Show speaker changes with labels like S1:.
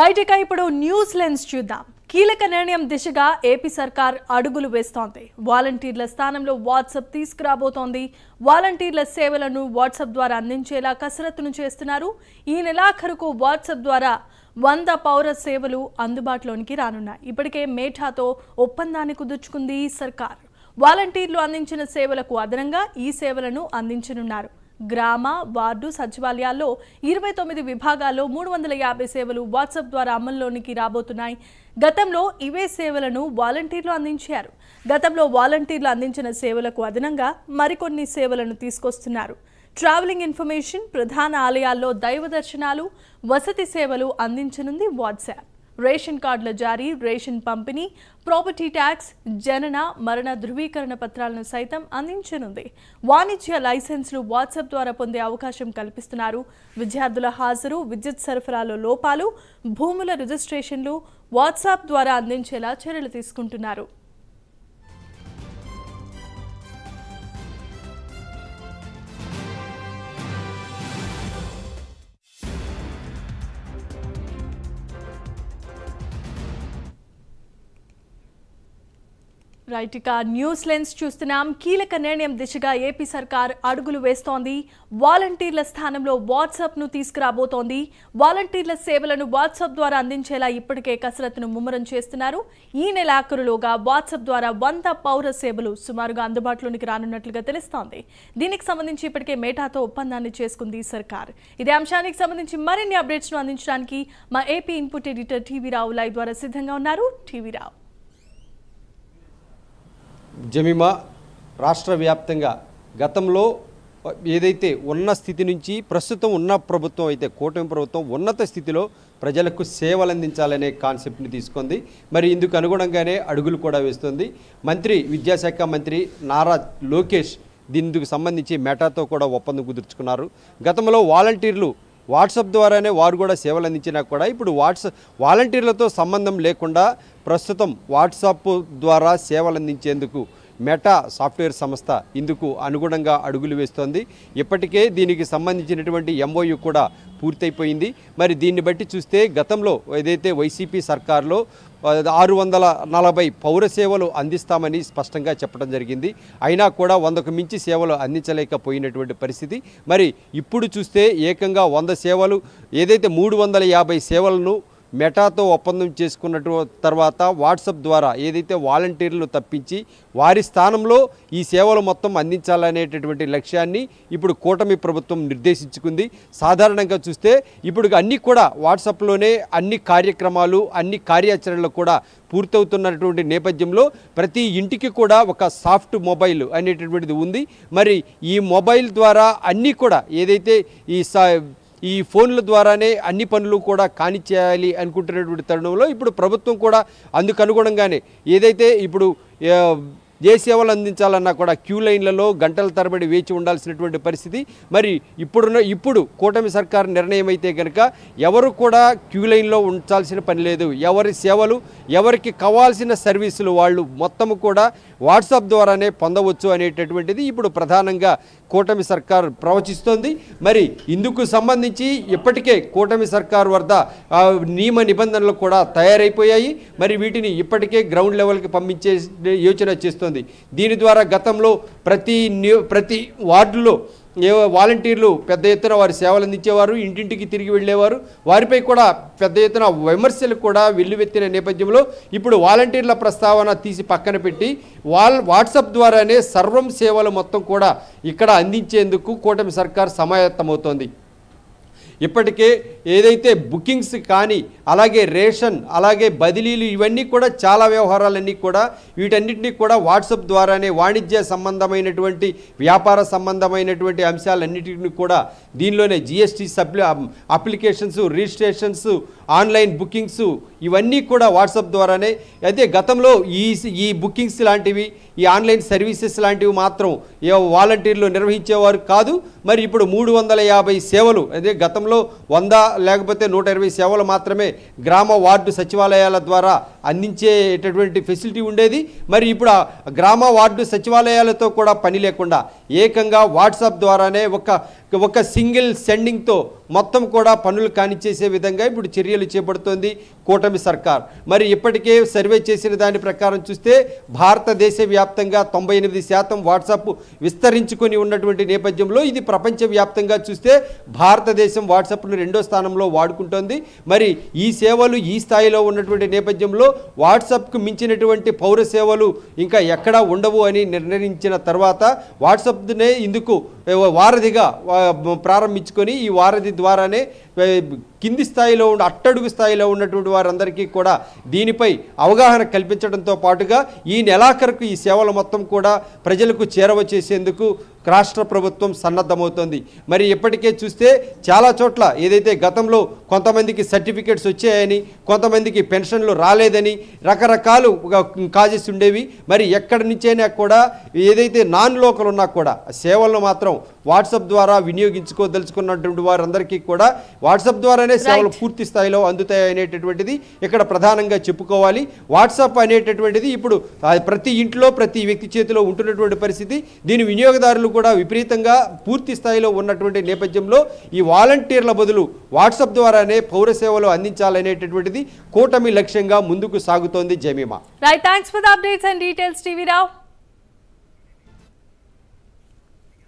S1: right ఇక ఇప్పుడు news lens చూద్దాం కీలక నిర్ణయం దిశగా ఏపీ సర్కార్ అడుగులు వేస్తోంది వాలంటీర్ల స్థానంలో వాట్సాప్ తీసుకురాబోతోంది వాలంటీర్ల సేవలను వాట్సాప్ ద్వారా అందించేలా కసరత్తును చేస్తున్నారు ఈ నెలాఖరుకు వాట్సాప్ ద్వారా వంద పౌర సేవలు అందుబాటులోనికి రానున్నాయి ఇప్పటికే మేఠాతో ఒప్పందాన్ని కుదుర్చుకుంది సర్కార్ వాలంటీర్లు అందించిన సేవలకు అదనంగా ఈ సేవలను అందించనున్నారు గ్రామ వార్డు సచివాలయాల్లో ఇరవై తొమ్మిది విభాగాల్లో మూడు వందల యాభై సేవలు వాట్సాప్ ద్వారా అమల్లోనికి రాబోతున్నాయి గతంలో ఇవే సేవలను వాలంటీర్లు అందించారు గతంలో వాలంటీర్లు అందించిన సేవలకు అదనంగా మరికొన్ని సేవలను తీసుకొస్తున్నారు ట్రావెలింగ్ ఇన్ఫర్మేషన్ ప్రధాన ఆలయాల్లో దైవ దర్శనాలు వసతి సేవలు అందించనుంది వాట్సాప్ రేషన్ కార్డుల జారీ రేషన్ పంపిణీ ప్రాపర్టీ ట్యాక్స్ జనన మరణ ధృవీకరణ పత్రాలను సైతం అందించనుంది వాణిజ్య లైసెన్స్లు వాట్సాప్ ద్వారా పొందే అవకాశం కల్పిస్తున్నారు విద్యార్థుల హాజరు విద్యుత్ సరఫరాలో లోపాలు భూముల రిజిస్ట్రేషన్లు వాట్సాప్ ద్వారా అందించేలా చర్యలు తీసుకుంటున్నారు రైట్ ఇక న్యూస్ లెన్స్ చూస్తున్నాం కీలక నిర్ణయం దిశగా ఏపీ సర్కార్ అడుగులు వేస్తోంది వాలంటీర్ల స్థానంలో వాట్సాప్ను తీసుకురాబోతోంది వాలంటీర్ల సేవలను వాట్సాప్ ద్వారా అందించేలా ఇప్పటికే కసరత్తును ముమ్మరం చేస్తున్నారు ఈ నెలాఖరులోగా వాట్సాప్ ద్వారా వంద పౌర సేవలు సుమారుగా అందుబాటులోనికి రానున్నట్లుగా తెలుస్తోంది దీనికి సంబంధించి ఇప్పటికే మేటాతో ఒప్పందాన్ని చేసుకుంది సర్కార్ ఇదే అంశానికి సంబంధించి మరిన్ని అప్డేట్స్ను అందించడానికి మా AP input editor TV Rao live ద్వారా సిద్ధంగా ఉన్నారు టీవీ రావు
S2: జమిమా రాష్ట్ర వ్యాప్తంగా గతంలో ఏదైతే ఉన్న స్థితి నుంచి ప్రస్తుతం ఉన్న ప్రభుత్వం అయితే కూటమి ప్రభుత్వం ఉన్నత స్థితిలో ప్రజలకు సేవలు అందించాలనే కాన్సెప్ట్ని తీసుకుంది మరి ఇందుకు అనుగుణంగానే అడుగులు కూడా వేస్తుంది మంత్రి విద్యాశాఖ మంత్రి నారా లోకేష్ దీనికి సంబంధించి మెటాతో కూడా ఒప్పందం కుదుర్చుకున్నారు గతంలో వాలంటీర్లు వాట్సాప్ ద్వారానే వారు కూడా సేవలు అందించినా కూడా ఇప్పుడు వాట్సాప్ వాలంటీర్లతో సంబంధం లేకుండా ప్రస్తుతం వాట్సాప్ ద్వారా సేవలు అందించేందుకు మెటా సాఫ్ట్వేర్ సంస్థ ఇందుకు అనుగుణంగా అడుగులు వేస్తోంది ఇప్పటికే దీనికి సంబంధించినటువంటి ఎంఓయు కూడా పూర్తయిపోయింది మరి దీన్ని బట్టి చూస్తే గతంలో ఏదైతే వైసీపీ సర్కార్లో ఆరు వందల నలభై పౌర సేవలు అందిస్తామని స్పష్టంగా చెప్పడం జరిగింది అయినా కూడా వందకు మించి సేవలు అందించలేకపోయినటువంటి పరిస్థితి మరి ఇప్పుడు చూస్తే ఏకంగా వంద సేవలు ఏదైతే మూడు వందల యాభై సేవలను మెటాతో ఒప్పందం చేసుకున్న తర్వాత వాట్సాప్ ద్వారా ఏదైతే వాలంటీర్లు తప్పించి వారి స్థానంలో ఈ సేవలు మొత్తం అందించాలనేటటువంటి లక్ష్యాన్ని ఇప్పుడు కూటమి ప్రభుత్వం నిర్దేశించుకుంది సాధారణంగా చూస్తే ఇప్పుడు అన్నీ కూడా వాట్సాప్లోనే అన్ని కార్యక్రమాలు అన్ని కార్యాచరణలు కూడా పూర్తవుతున్నటువంటి నేపథ్యంలో ప్రతి ఇంటికి కూడా ఒక సాఫ్ట్ మొబైల్ అనేటటువంటిది ఉంది మరి ఈ మొబైల్ ద్వారా అన్నీ కూడా ఏదైతే ఈ ఈ ఫోన్ల ద్వారానే అన్ని పనులు కూడా కానిచ్చేయాలి అనుకుంటున్నటువంటి తరుణంలో ఇప్పుడు ప్రభుత్వం కూడా అందుకనుగుణంగానే ఏదైతే ఇప్పుడు ఏ సేవలు అందించాలన్నా కూడా క్యూ లైన్లలో గంటల తరబడి వేచి ఉండాల్సినటువంటి పరిస్థితి మరి ఇప్పుడున్న ఇప్పుడు కూటమి సర్కార్ నిర్ణయం అయితే కనుక ఎవరు కూడా క్యూ లైన్లో ఉంచాల్సిన పని లేదు ఎవరి సేవలు ఎవరికి కావాల్సిన సర్వీసులు వాళ్ళు మొత్తము కూడా వాట్సాప్ ద్వారానే పొందవచ్చు అనేటటువంటిది ఇప్పుడు ప్రధానంగా కూటమి సర్కార్ ప్రవచిస్తోంది మరి ఇందుకు సంబంధించి ఇప్పటికే కూటమి సర్కార్ వద్ద నియమ నిబంధనలు కూడా తయారైపోయాయి మరి వీటిని ఇప్పటికే గ్రౌండ్ లెవెల్కి పంపించే యోచన చేస్తోంది జరుగుతుంది దీని ద్వారా గతంలో ప్రతి ప్రతి వార్డులో ఏ వాలంటీర్లు పెద్ద ఎత్తున వారి సేవలు అందించేవారు ఇంటింటికి తిరిగి వెళ్ళేవారు వారిపై కూడా పెద్ద ఎత్తున విమర్శలు కూడా వెల్లువెత్తిన నేపథ్యంలో ఇప్పుడు వాలంటీర్ల ప్రస్తావన తీసి పక్కన పెట్టి వాల్ వాట్సాప్ ద్వారానే సర్వం సేవలు మొత్తం కూడా ఇక్కడ అందించేందుకు కూటమి సర్కార్ సమాయత్తమవుతోంది ఇప్పటికే ఏదైతే బుకింగ్స్ కానీ అలాగే రేషన్ అలాగే బదిలీలు ఇవన్నీ కూడా చాలా వ్యవహారాలన్నీ కూడా వీటన్నిటినీ కూడా వాట్సాప్ ద్వారానే వాణిజ్య సంబంధమైనటువంటి వ్యాపార సంబంధమైనటువంటి అంశాలన్నిటిని కూడా దీనిలోనే GST sub applications registrations online bookings ఇవన్నీ కూడా వాట్సాప్ ద్వారానే అయితే గతంలో ఈ ఈ బుకింగ్స్ లాంటివి ఈ ఆన్లైన్ సర్వీసెస్ లాంటివి మాత్రం వాలంటీర్లు నిర్వహించేవారు కాదు మరి ఇప్పుడు మూడు సేవలు అదే గతంలో రాష్ట్రంలో వంద లేకపోతే నూట ఇరవై సేవలు మాత్రమే గ్రామ వార్డు సచివాలయాల ద్వారా అందించేటటువంటి ఫెసిలిటీ ఉండేది మరి ఇప్పుడు గ్రామ వార్డు సచివాలయాలతో కూడా పని లేకుండా ఏకంగా వాట్సాప్ ద్వారానే ఒక ఒక సింగిల్ సెండింగ్తో మొత్తం కూడా పనులు కానిచ్చేసే విధంగా ఇప్పుడు చర్యలు చేపడుతోంది కూటమి సర్కార్ మరి ఇప్పటికే సర్వే చేసిన దాని ప్రకారం చూస్తే భారతదేశ వ్యాప్తంగా తొంభై ఎనిమిది శాతం వాట్సాప్ విస్తరించుకొని ఉన్నటువంటి నేపథ్యంలో ఇది ప్రపంచవ్యాప్తంగా చూస్తే భారతదేశం వాట్సాప్ను రెండో స్థానంలో వాడుకుంటోంది మరి ఈ సేవలు ఈ స్థాయిలో ఉన్నటువంటి నేపథ్యంలో వాట్సాప్కు మించినటువంటి పౌర సేవలు ఇంకా ఎక్కడా ఉండవు అని నిర్ణయించిన తర్వాత వాట్సాప్నే ఇందుకు వారధిగా ప్రారంభించుకొని ఈ వారధి ద్వారానే కింది స్థాయిలో ఉండి అట్టడుగు స్థాయిలో ఉన్నటువంటి వారందరికీ కూడా దీనిపై అవగాహన కల్పించడంతో పాటుగా ఈ నెలాఖరుకు ఈ సేవలు మొత్తం కూడా ప్రజలకు చేరవ చేసేందుకు రాష్ట్ర ప్రభుత్వం సన్నద్ధమవుతోంది మరి ఇప్పటికే చూస్తే చాలా చోట్ల ఏదైతే గతంలో కొంతమందికి సర్టిఫికేట్స్ వచ్చాయని కొంతమందికి పెన్షన్లు రాలేదని రకరకాలు కాజెస్ ఉండేవి మరి ఎక్కడి నుంచైనా కూడా ఏదైతే నాన్ లోకల్ ఉన్నా కూడా సేవలను మాత్రం వాట్సాప్ ద్వారా వినియోగించుకోదలుచుకున్నటువంటి వారందరికీ కూడా వాట్సాప్ ద్వారానే సేవలు పూర్తి స్థాయిలో అందుతాయి అనేటటువంటిది ఇక్కడ ప్రధానంగా చెప్పుకోవాలి వాట్సాప్ అనేటటువంటిది ఇప్పుడు ప్రతి ఇంట్లో ప్రతి వ్యక్తి చేతిలో ఉంటున్నటువంటి పరిస్థితి దీని వినియోగదారులు కూడా విపరీతంగా పూర్తి స్థాయిలో ఉన్నటువంటి నేపథ్యంలో ఈ వాలంటీర్ల బదులు వాట్సాప్ ద్వారానే పౌర సేవలు అందించాలనేటటువంటిది కూటమి లక్ష్యంగా ముందుకు సాగుతోంది Jemima
S1: right thanks for updates and details TV Rao